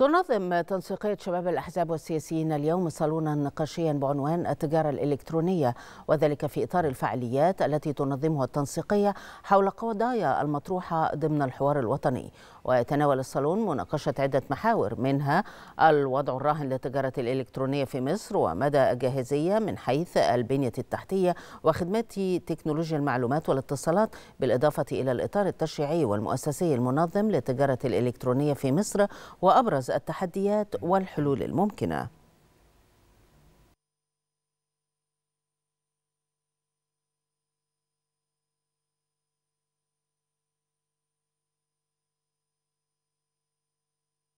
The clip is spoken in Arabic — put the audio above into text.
تنظم تنسيقية شباب الأحزاب والسياسيين اليوم صالونا نقاشيا بعنوان التجارة الإلكترونية وذلك في إطار الفعاليات التي تنظمها التنسيقية حول قضايا المطروحة ضمن الحوار الوطني ويتناول الصالون مناقشة عدة محاور منها الوضع الراهن للتجارة الإلكترونية في مصر ومدى الجاهزية من حيث البنية التحتية وخدمات تكنولوجيا المعلومات والاتصالات بالإضافة إلى الإطار التشريعي والمؤسسي المنظم للتجارة الإلكترونية في مصر وأبرز التحديات والحلول الممكنه